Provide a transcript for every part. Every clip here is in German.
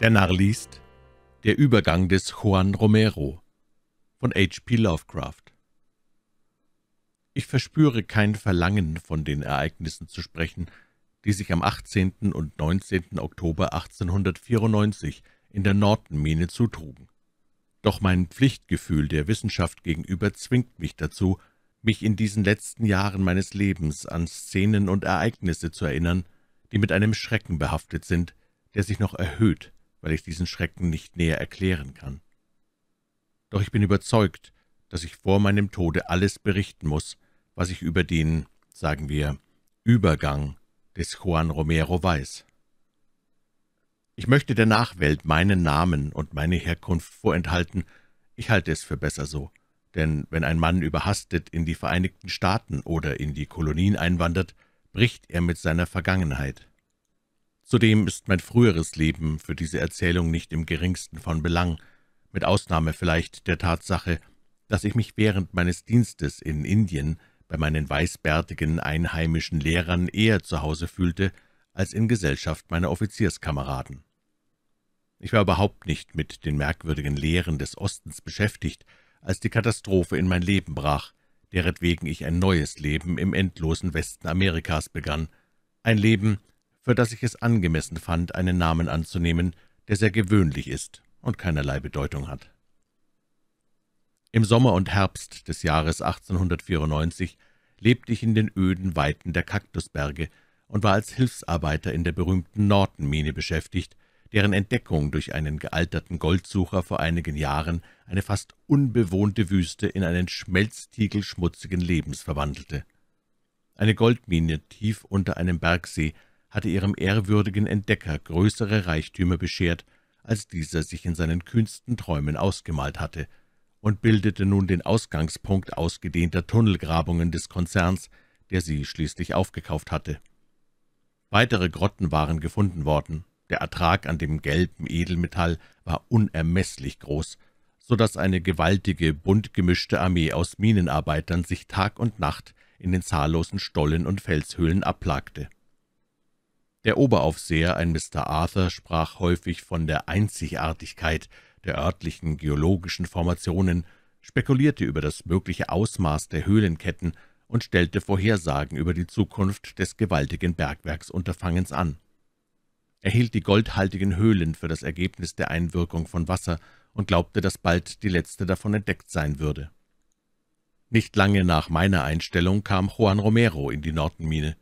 Der Narr liest Der Übergang des Juan Romero von H.P. Lovecraft Ich verspüre kein Verlangen, von den Ereignissen zu sprechen, die sich am 18. und 19. Oktober 1894 in der Nortenmine zutrugen. Doch mein Pflichtgefühl der Wissenschaft gegenüber zwingt mich dazu, mich in diesen letzten Jahren meines Lebens an Szenen und Ereignisse zu erinnern, die mit einem Schrecken behaftet sind, der sich noch erhöht, weil ich diesen Schrecken nicht näher erklären kann. Doch ich bin überzeugt, dass ich vor meinem Tode alles berichten muss, was ich über den, sagen wir, Übergang des Juan Romero weiß. Ich möchte der Nachwelt meinen Namen und meine Herkunft vorenthalten, ich halte es für besser so, denn wenn ein Mann überhastet in die Vereinigten Staaten oder in die Kolonien einwandert, bricht er mit seiner Vergangenheit. Zudem ist mein früheres Leben für diese Erzählung nicht im geringsten von Belang, mit Ausnahme vielleicht der Tatsache, dass ich mich während meines Dienstes in Indien bei meinen weißbärtigen einheimischen Lehrern eher zu Hause fühlte, als in Gesellschaft meiner Offizierskameraden. Ich war überhaupt nicht mit den merkwürdigen Lehren des Ostens beschäftigt, als die Katastrophe in mein Leben brach, deretwegen ich ein neues Leben im endlosen Westen Amerikas begann, ein Leben, für das ich es angemessen fand, einen Namen anzunehmen, der sehr gewöhnlich ist und keinerlei Bedeutung hat. Im Sommer und Herbst des Jahres 1894 lebte ich in den öden Weiten der Kaktusberge und war als Hilfsarbeiter in der berühmten Nortenmine beschäftigt, deren Entdeckung durch einen gealterten Goldsucher vor einigen Jahren eine fast unbewohnte Wüste in einen Schmelztiegel schmutzigen Lebens verwandelte. Eine Goldmine tief unter einem Bergsee hatte ihrem ehrwürdigen Entdecker größere Reichtümer beschert, als dieser sich in seinen kühnsten Träumen ausgemalt hatte, und bildete nun den Ausgangspunkt ausgedehnter Tunnelgrabungen des Konzerns, der sie schließlich aufgekauft hatte. Weitere Grotten waren gefunden worden, der Ertrag an dem gelben Edelmetall war unermesslich groß, so dass eine gewaltige, bunt gemischte Armee aus Minenarbeitern sich Tag und Nacht in den zahllosen Stollen und Felshöhlen abplagte. Der Oberaufseher, ein Mr. Arthur, sprach häufig von der Einzigartigkeit der örtlichen geologischen Formationen, spekulierte über das mögliche Ausmaß der Höhlenketten und stellte Vorhersagen über die Zukunft des gewaltigen Bergwerksunterfangens an. Er hielt die goldhaltigen Höhlen für das Ergebnis der Einwirkung von Wasser und glaubte, dass bald die letzte davon entdeckt sein würde. Nicht lange nach meiner Einstellung kam Juan Romero in die Nortenmine.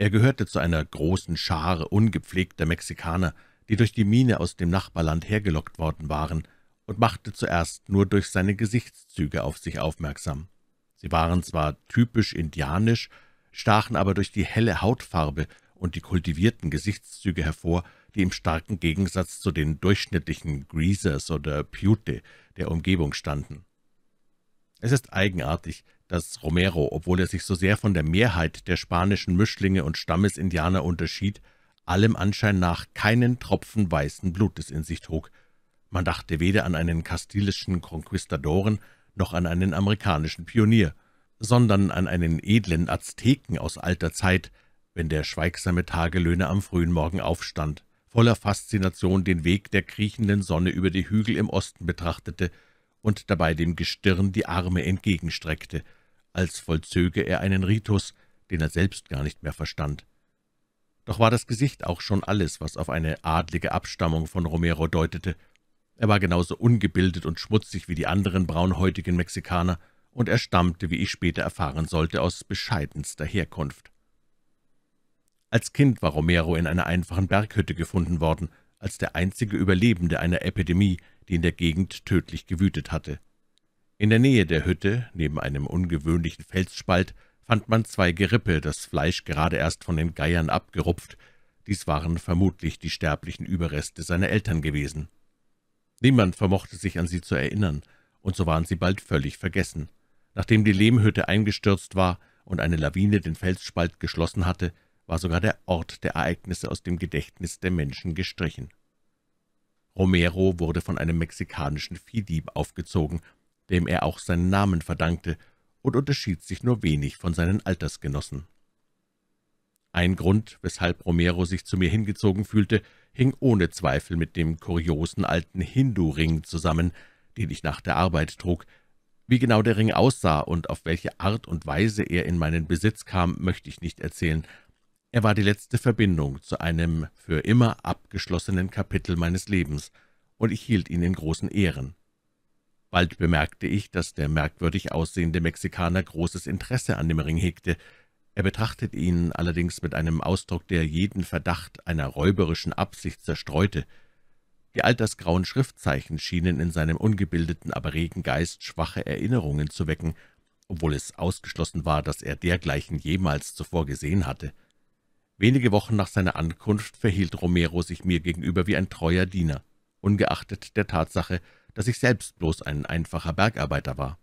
Er gehörte zu einer großen Schare ungepflegter Mexikaner, die durch die Mine aus dem Nachbarland hergelockt worden waren, und machte zuerst nur durch seine Gesichtszüge auf sich aufmerksam. Sie waren zwar typisch indianisch, stachen aber durch die helle Hautfarbe und die kultivierten Gesichtszüge hervor, die im starken Gegensatz zu den durchschnittlichen Greasers oder Pute der Umgebung standen. Es ist eigenartig, dass Romero, obwohl er sich so sehr von der Mehrheit der spanischen Mischlinge und Stammesindianer unterschied, allem Anschein nach keinen Tropfen weißen Blutes in sich trug. Man dachte weder an einen kastilischen Konquistadoren noch an einen amerikanischen Pionier, sondern an einen edlen Azteken aus alter Zeit, wenn der schweigsame Tagelöhner am frühen Morgen aufstand, voller Faszination den Weg der kriechenden Sonne über die Hügel im Osten betrachtete und dabei dem Gestirn die Arme entgegenstreckte, als vollzöge er einen Ritus, den er selbst gar nicht mehr verstand. Doch war das Gesicht auch schon alles, was auf eine adlige Abstammung von Romero deutete. Er war genauso ungebildet und schmutzig wie die anderen braunhäutigen Mexikaner, und er stammte, wie ich später erfahren sollte, aus bescheidenster Herkunft. Als Kind war Romero in einer einfachen Berghütte gefunden worden, als der einzige Überlebende einer Epidemie, die in der Gegend tödlich gewütet hatte. In der Nähe der Hütte, neben einem ungewöhnlichen Felsspalt, fand man zwei Gerippe, das Fleisch gerade erst von den Geiern abgerupft. Dies waren vermutlich die sterblichen Überreste seiner Eltern gewesen. Niemand vermochte sich an sie zu erinnern, und so waren sie bald völlig vergessen. Nachdem die Lehmhütte eingestürzt war und eine Lawine den Felsspalt geschlossen hatte, war sogar der Ort der Ereignisse aus dem Gedächtnis der Menschen gestrichen. Romero wurde von einem mexikanischen Viehdieb aufgezogen, dem er auch seinen Namen verdankte, und unterschied sich nur wenig von seinen Altersgenossen. Ein Grund, weshalb Romero sich zu mir hingezogen fühlte, hing ohne Zweifel mit dem kuriosen alten Hindu-Ring zusammen, den ich nach der Arbeit trug. Wie genau der Ring aussah und auf welche Art und Weise er in meinen Besitz kam, möchte ich nicht erzählen, er war die letzte Verbindung zu einem für immer abgeschlossenen Kapitel meines Lebens, und ich hielt ihn in großen Ehren. Bald bemerkte ich, dass der merkwürdig aussehende Mexikaner großes Interesse an dem Ring hegte. Er betrachtete ihn allerdings mit einem Ausdruck, der jeden Verdacht einer räuberischen Absicht zerstreute. Die altersgrauen Schriftzeichen schienen in seinem ungebildeten, aber regen Geist schwache Erinnerungen zu wecken, obwohl es ausgeschlossen war, dass er dergleichen jemals zuvor gesehen hatte. Wenige Wochen nach seiner Ankunft verhielt Romero sich mir gegenüber wie ein treuer Diener, ungeachtet der Tatsache, dass ich selbst bloß ein einfacher Bergarbeiter war.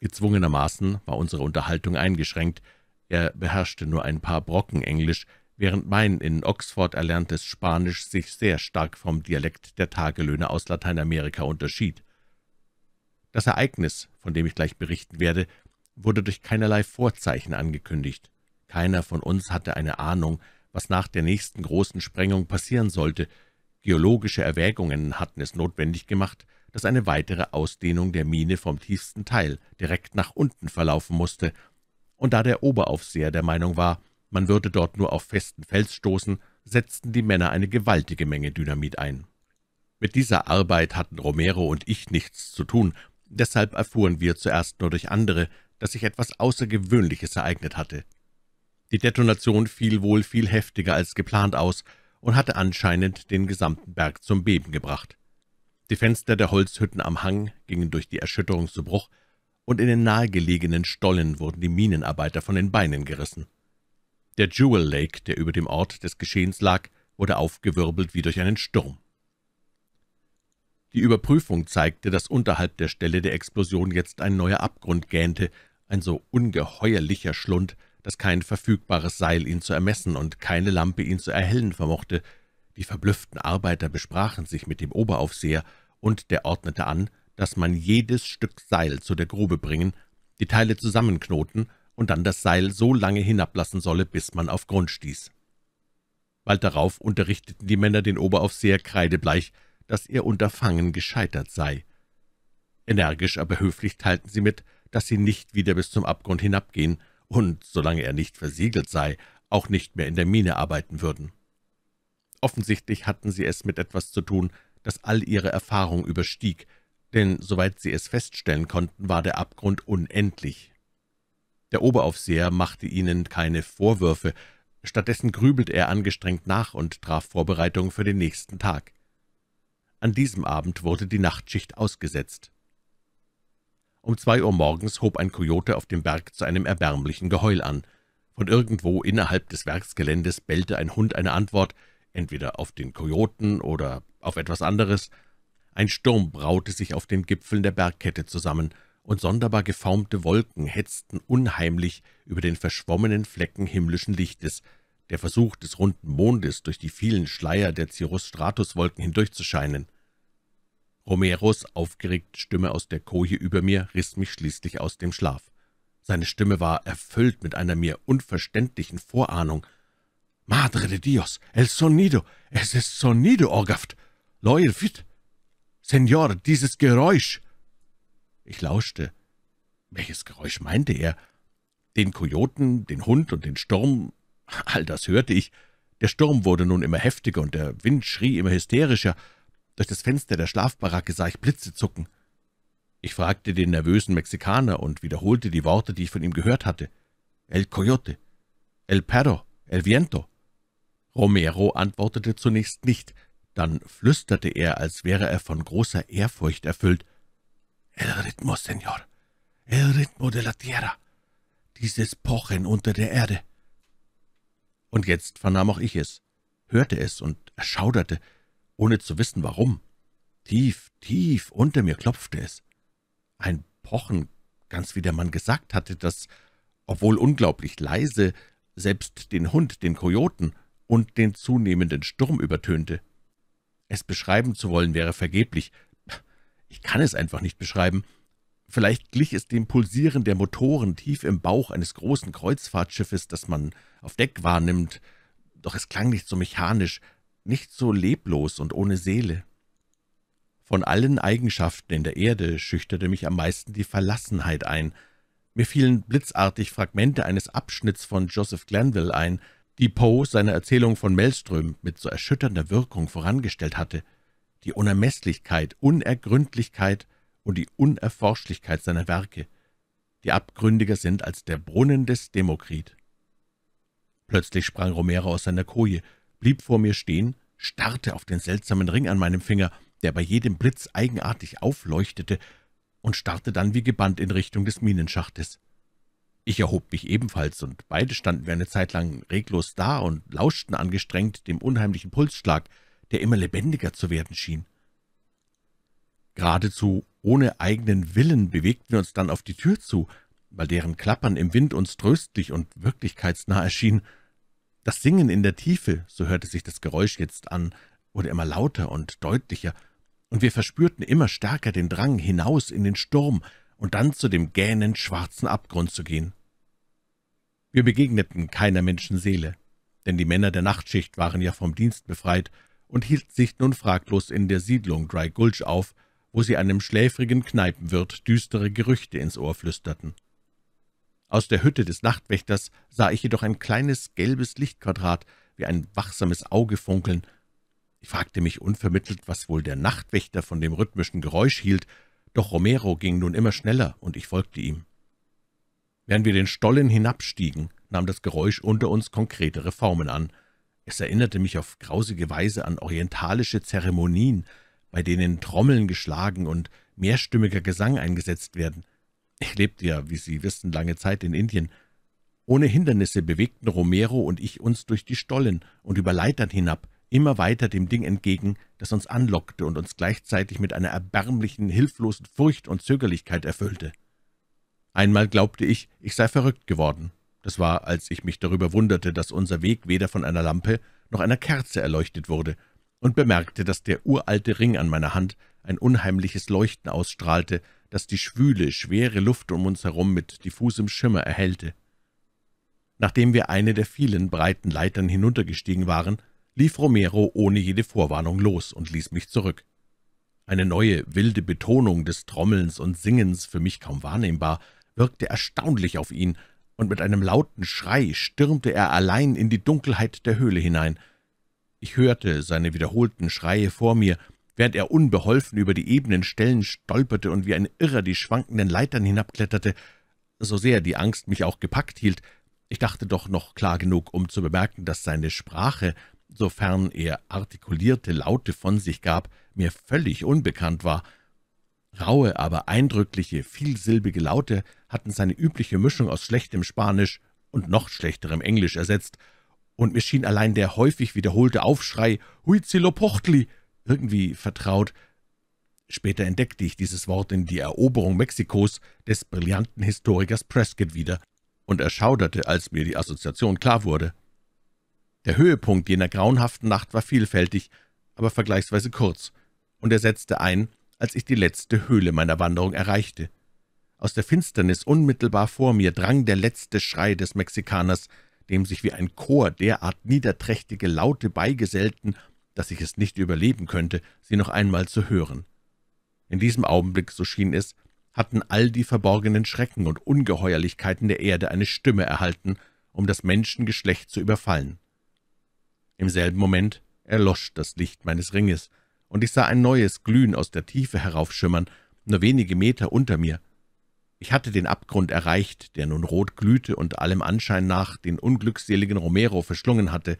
Gezwungenermaßen war unsere Unterhaltung eingeschränkt, er beherrschte nur ein paar Brocken Englisch, während mein in Oxford erlerntes Spanisch sich sehr stark vom Dialekt der Tagelöhne aus Lateinamerika unterschied. Das Ereignis, von dem ich gleich berichten werde, wurde durch keinerlei Vorzeichen angekündigt. Keiner von uns hatte eine Ahnung, was nach der nächsten großen Sprengung passieren sollte. Geologische Erwägungen hatten es notwendig gemacht, dass eine weitere Ausdehnung der Mine vom tiefsten Teil direkt nach unten verlaufen musste, und da der Oberaufseher der Meinung war, man würde dort nur auf festen Fels stoßen, setzten die Männer eine gewaltige Menge Dynamit ein. Mit dieser Arbeit hatten Romero und ich nichts zu tun, deshalb erfuhren wir zuerst nur durch andere, dass sich etwas Außergewöhnliches ereignet hatte. Die Detonation fiel wohl viel heftiger als geplant aus und hatte anscheinend den gesamten Berg zum Beben gebracht. Die Fenster der Holzhütten am Hang gingen durch die Erschütterung zu Bruch, und in den nahegelegenen Stollen wurden die Minenarbeiter von den Beinen gerissen. Der Jewel Lake, der über dem Ort des Geschehens lag, wurde aufgewirbelt wie durch einen Sturm. Die Überprüfung zeigte, dass unterhalb der Stelle der Explosion jetzt ein neuer Abgrund gähnte, ein so ungeheuerlicher Schlund, dass kein verfügbares Seil ihn zu ermessen und keine Lampe ihn zu erhellen vermochte. Die verblüfften Arbeiter besprachen sich mit dem Oberaufseher, und der ordnete an, dass man jedes Stück Seil zu der Grube bringen, die Teile zusammenknoten und dann das Seil so lange hinablassen solle, bis man auf Grund stieß. Bald darauf unterrichteten die Männer den Oberaufseher kreidebleich, dass ihr Unterfangen gescheitert sei. Energisch, aber höflich teilten sie mit, dass sie nicht wieder bis zum Abgrund hinabgehen, und, solange er nicht versiegelt sei, auch nicht mehr in der Mine arbeiten würden. Offensichtlich hatten sie es mit etwas zu tun, das all ihre Erfahrung überstieg, denn soweit sie es feststellen konnten, war der Abgrund unendlich. Der Oberaufseher machte ihnen keine Vorwürfe, stattdessen grübelte er angestrengt nach und traf Vorbereitungen für den nächsten Tag. An diesem Abend wurde die Nachtschicht ausgesetzt. Um zwei Uhr morgens hob ein Kojote auf dem Berg zu einem erbärmlichen Geheul an. Von irgendwo innerhalb des Werksgeländes bellte ein Hund eine Antwort, entweder auf den Kojoten oder auf etwas anderes. Ein Sturm braute sich auf den Gipfeln der Bergkette zusammen, und sonderbar geformte Wolken hetzten unheimlich über den verschwommenen Flecken himmlischen Lichtes. Der Versuch des runden Mondes, durch die vielen Schleier der Cirrus-Stratus-Wolken hindurchzuscheinen Homeros aufgeregte Stimme aus der Koje über mir riss mich schließlich aus dem Schlaf. Seine Stimme war erfüllt mit einer mir unverständlichen Vorahnung. »Madre de Dios, el sonido, es es sonido, Orgaft! Lo fit! Senor, dieses Geräusch!« Ich lauschte. Welches Geräusch meinte er? Den Kojoten, den Hund und den Sturm, all das hörte ich. Der Sturm wurde nun immer heftiger und der Wind schrie immer hysterischer. Durch das Fenster der Schlafbaracke sah ich Blitze zucken. Ich fragte den nervösen Mexikaner und wiederholte die Worte, die ich von ihm gehört hatte. El Coyote, El Perro, El Viento. Romero antwortete zunächst nicht, dann flüsterte er, als wäre er von großer Ehrfurcht erfüllt. »El ritmo, Señor, el ritmo de la tierra, dieses Pochen unter der Erde.« Und jetzt vernahm auch ich es, hörte es und erschauderte, ohne zu wissen, warum. Tief, tief unter mir klopfte es. Ein Pochen, ganz wie der Mann gesagt hatte, das, obwohl unglaublich leise, selbst den Hund, den Kojoten und den zunehmenden Sturm übertönte. Es beschreiben zu wollen wäre vergeblich. Ich kann es einfach nicht beschreiben. Vielleicht glich es dem Pulsieren der Motoren tief im Bauch eines großen Kreuzfahrtschiffes, das man auf Deck wahrnimmt, doch es klang nicht so mechanisch, nicht so leblos und ohne Seele. Von allen Eigenschaften in der Erde schüchterte mich am meisten die Verlassenheit ein. Mir fielen blitzartig Fragmente eines Abschnitts von Joseph Glanville ein, die Poe seiner Erzählung von Maelström mit so erschütternder Wirkung vorangestellt hatte. Die Unermesslichkeit, Unergründlichkeit und die Unerforschlichkeit seiner Werke, die abgründiger sind als der Brunnen des Demokrit. Plötzlich sprang Romero aus seiner Koje, blieb vor mir stehen, starrte auf den seltsamen Ring an meinem Finger, der bei jedem Blitz eigenartig aufleuchtete, und starrte dann wie gebannt in Richtung des Minenschachtes. Ich erhob mich ebenfalls, und beide standen wir eine Zeit lang reglos da und lauschten angestrengt dem unheimlichen Pulsschlag, der immer lebendiger zu werden schien. Geradezu ohne eigenen Willen bewegten wir uns dann auf die Tür zu, weil deren Klappern im Wind uns tröstlich und wirklichkeitsnah erschien, das Singen in der Tiefe, so hörte sich das Geräusch jetzt an, wurde immer lauter und deutlicher, und wir verspürten immer stärker den Drang, hinaus in den Sturm und dann zu dem gähnend schwarzen Abgrund zu gehen. Wir begegneten keiner Menschenseele, denn die Männer der Nachtschicht waren ja vom Dienst befreit und hielten sich nun fraglos in der Siedlung Dry Gulch auf, wo sie einem schläfrigen Kneipenwirt düstere Gerüchte ins Ohr flüsterten. Aus der Hütte des Nachtwächters sah ich jedoch ein kleines gelbes Lichtquadrat, wie ein wachsames Auge funkeln. Ich fragte mich unvermittelt, was wohl der Nachtwächter von dem rhythmischen Geräusch hielt, doch Romero ging nun immer schneller, und ich folgte ihm. Während wir den Stollen hinabstiegen, nahm das Geräusch unter uns konkretere Formen an. Es erinnerte mich auf grausige Weise an orientalische Zeremonien, bei denen Trommeln geschlagen und mehrstimmiger Gesang eingesetzt werden – ich lebte ja, wie Sie wissen, lange Zeit in Indien. Ohne Hindernisse bewegten Romero und ich uns durch die Stollen und über Leitern hinab, immer weiter dem Ding entgegen, das uns anlockte und uns gleichzeitig mit einer erbärmlichen, hilflosen Furcht und Zögerlichkeit erfüllte. Einmal glaubte ich, ich sei verrückt geworden. Das war, als ich mich darüber wunderte, dass unser Weg weder von einer Lampe noch einer Kerze erleuchtet wurde, und bemerkte, dass der uralte Ring an meiner Hand ein unheimliches Leuchten ausstrahlte, das die schwüle, schwere Luft um uns herum mit diffusem Schimmer erhellte. Nachdem wir eine der vielen breiten Leitern hinuntergestiegen waren, lief Romero ohne jede Vorwarnung los und ließ mich zurück. Eine neue, wilde Betonung des Trommelns und Singens, für mich kaum wahrnehmbar, wirkte erstaunlich auf ihn, und mit einem lauten Schrei stürmte er allein in die Dunkelheit der Höhle hinein. Ich hörte seine wiederholten Schreie vor mir, während er unbeholfen über die ebenen Stellen stolperte und wie ein Irrer die schwankenden Leitern hinabkletterte, so sehr die Angst mich auch gepackt hielt, ich dachte doch noch klar genug, um zu bemerken, dass seine Sprache, sofern er artikulierte Laute von sich gab, mir völlig unbekannt war. Raue, aber eindrückliche, vielsilbige Laute hatten seine übliche Mischung aus schlechtem Spanisch und noch schlechterem Englisch ersetzt, und mir schien allein der häufig wiederholte Aufschrei »Huizilopochtli«, irgendwie vertraut. Später entdeckte ich dieses Wort in die Eroberung Mexikos des brillanten Historikers Prescott wieder und erschauderte, als mir die Assoziation klar wurde. Der Höhepunkt jener grauenhaften Nacht war vielfältig, aber vergleichsweise kurz, und er setzte ein, als ich die letzte Höhle meiner Wanderung erreichte. Aus der Finsternis unmittelbar vor mir drang der letzte Schrei des Mexikaners, dem sich wie ein Chor derart niederträchtige Laute beigesellten dass ich es nicht überleben könnte, sie noch einmal zu hören. In diesem Augenblick, so schien es, hatten all die verborgenen Schrecken und Ungeheuerlichkeiten der Erde eine Stimme erhalten, um das Menschengeschlecht zu überfallen. Im selben Moment erlosch das Licht meines Ringes, und ich sah ein neues Glühen aus der Tiefe heraufschimmern, nur wenige Meter unter mir. Ich hatte den Abgrund erreicht, der nun rot glühte und allem Anschein nach den unglückseligen Romero verschlungen hatte.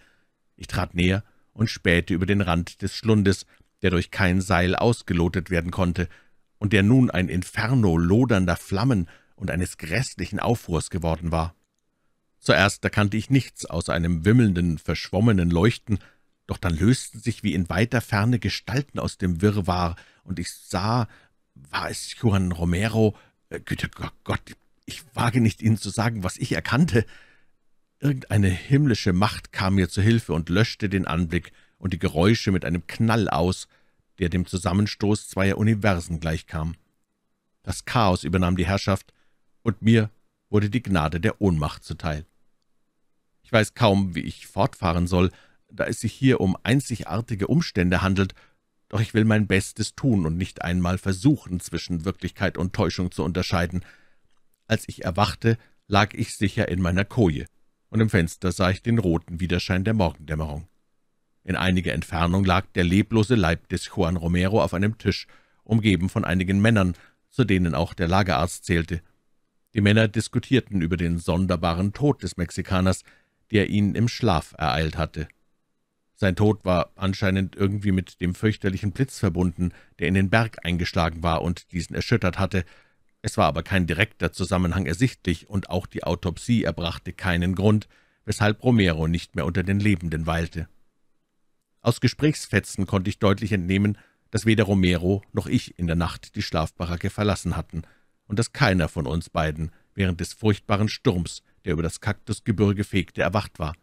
Ich trat näher und spähte über den Rand des Schlundes, der durch kein Seil ausgelotet werden konnte und der nun ein Inferno lodernder Flammen und eines grässlichen Aufruhrs geworden war. Zuerst erkannte ich nichts außer einem wimmelnden, verschwommenen Leuchten, doch dann lösten sich wie in weiter Ferne Gestalten aus dem Wirrwarr, und ich sah, war es Juan Romero, äh, Güte Gott, ich wage nicht Ihnen zu sagen, was ich erkannte, Irgendeine himmlische Macht kam mir zu Hilfe und löschte den Anblick und die Geräusche mit einem Knall aus, der dem Zusammenstoß zweier Universen gleichkam. Das Chaos übernahm die Herrschaft, und mir wurde die Gnade der Ohnmacht zuteil. Ich weiß kaum, wie ich fortfahren soll, da es sich hier um einzigartige Umstände handelt, doch ich will mein Bestes tun und nicht einmal versuchen, zwischen Wirklichkeit und Täuschung zu unterscheiden. Als ich erwachte, lag ich sicher in meiner Koje und im Fenster sah ich den roten Widerschein der Morgendämmerung. In einiger Entfernung lag der leblose Leib des Juan Romero auf einem Tisch, umgeben von einigen Männern, zu denen auch der Lagerarzt zählte. Die Männer diskutierten über den sonderbaren Tod des Mexikaners, der ihn im Schlaf ereilt hatte. Sein Tod war anscheinend irgendwie mit dem fürchterlichen Blitz verbunden, der in den Berg eingeschlagen war und diesen erschüttert hatte, es war aber kein direkter Zusammenhang ersichtlich, und auch die Autopsie erbrachte keinen Grund, weshalb Romero nicht mehr unter den Lebenden weilte. Aus Gesprächsfetzen konnte ich deutlich entnehmen, dass weder Romero noch ich in der Nacht die Schlafbaracke verlassen hatten und dass keiner von uns beiden während des furchtbaren Sturms, der über das Kaktusgebirge fegte, erwacht war.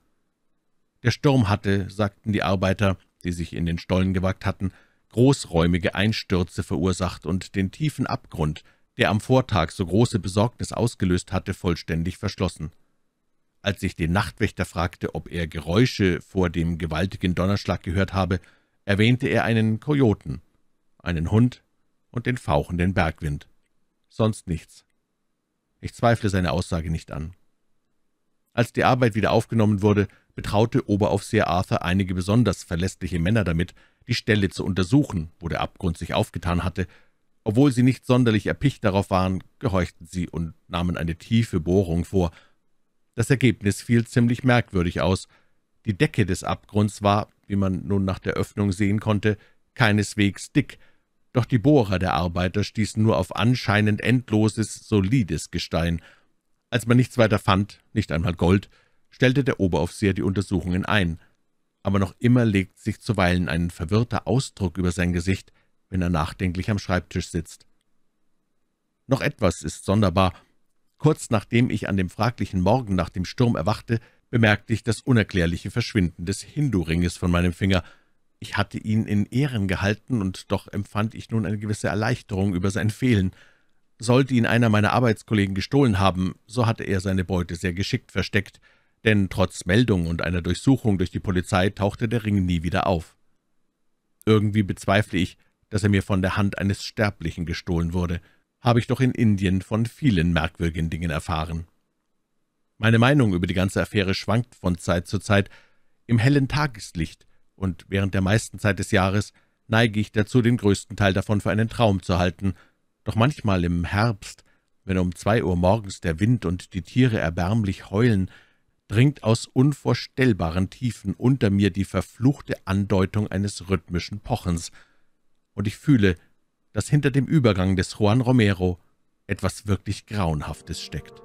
Der Sturm hatte, sagten die Arbeiter, die sich in den Stollen gewagt hatten, großräumige Einstürze verursacht und den tiefen Abgrund, der am Vortag so große Besorgnis ausgelöst hatte, vollständig verschlossen. Als ich den Nachtwächter fragte, ob er Geräusche vor dem gewaltigen Donnerschlag gehört habe, erwähnte er einen Kojoten, einen Hund und den fauchenden Bergwind. Sonst nichts. Ich zweifle seine Aussage nicht an. Als die Arbeit wieder aufgenommen wurde, betraute Oberaufseher Arthur einige besonders verlässliche Männer damit, die Stelle zu untersuchen, wo der Abgrund sich aufgetan hatte, obwohl sie nicht sonderlich erpicht darauf waren, gehorchten sie und nahmen eine tiefe Bohrung vor. Das Ergebnis fiel ziemlich merkwürdig aus. Die Decke des Abgrunds war, wie man nun nach der Öffnung sehen konnte, keineswegs dick, doch die Bohrer der Arbeiter stießen nur auf anscheinend endloses, solides Gestein. Als man nichts weiter fand, nicht einmal Gold, stellte der Oberaufseher die Untersuchungen ein. Aber noch immer legt sich zuweilen ein verwirrter Ausdruck über sein Gesicht – wenn er nachdenklich am Schreibtisch sitzt. Noch etwas ist sonderbar. Kurz nachdem ich an dem fraglichen Morgen nach dem Sturm erwachte, bemerkte ich das unerklärliche Verschwinden des Hindu-Ringes von meinem Finger. Ich hatte ihn in Ehren gehalten, und doch empfand ich nun eine gewisse Erleichterung über sein Fehlen. Sollte ihn einer meiner Arbeitskollegen gestohlen haben, so hatte er seine Beute sehr geschickt versteckt, denn trotz Meldung und einer Durchsuchung durch die Polizei tauchte der Ring nie wieder auf. Irgendwie bezweifle ich, dass er mir von der Hand eines Sterblichen gestohlen wurde, habe ich doch in Indien von vielen merkwürdigen Dingen erfahren. Meine Meinung über die ganze Affäre schwankt von Zeit zu Zeit. Im hellen Tageslicht und während der meisten Zeit des Jahres neige ich dazu, den größten Teil davon für einen Traum zu halten, doch manchmal im Herbst, wenn um zwei Uhr morgens der Wind und die Tiere erbärmlich heulen, dringt aus unvorstellbaren Tiefen unter mir die verfluchte Andeutung eines rhythmischen Pochens – und ich fühle, dass hinter dem Übergang des Juan Romero etwas wirklich Grauenhaftes steckt.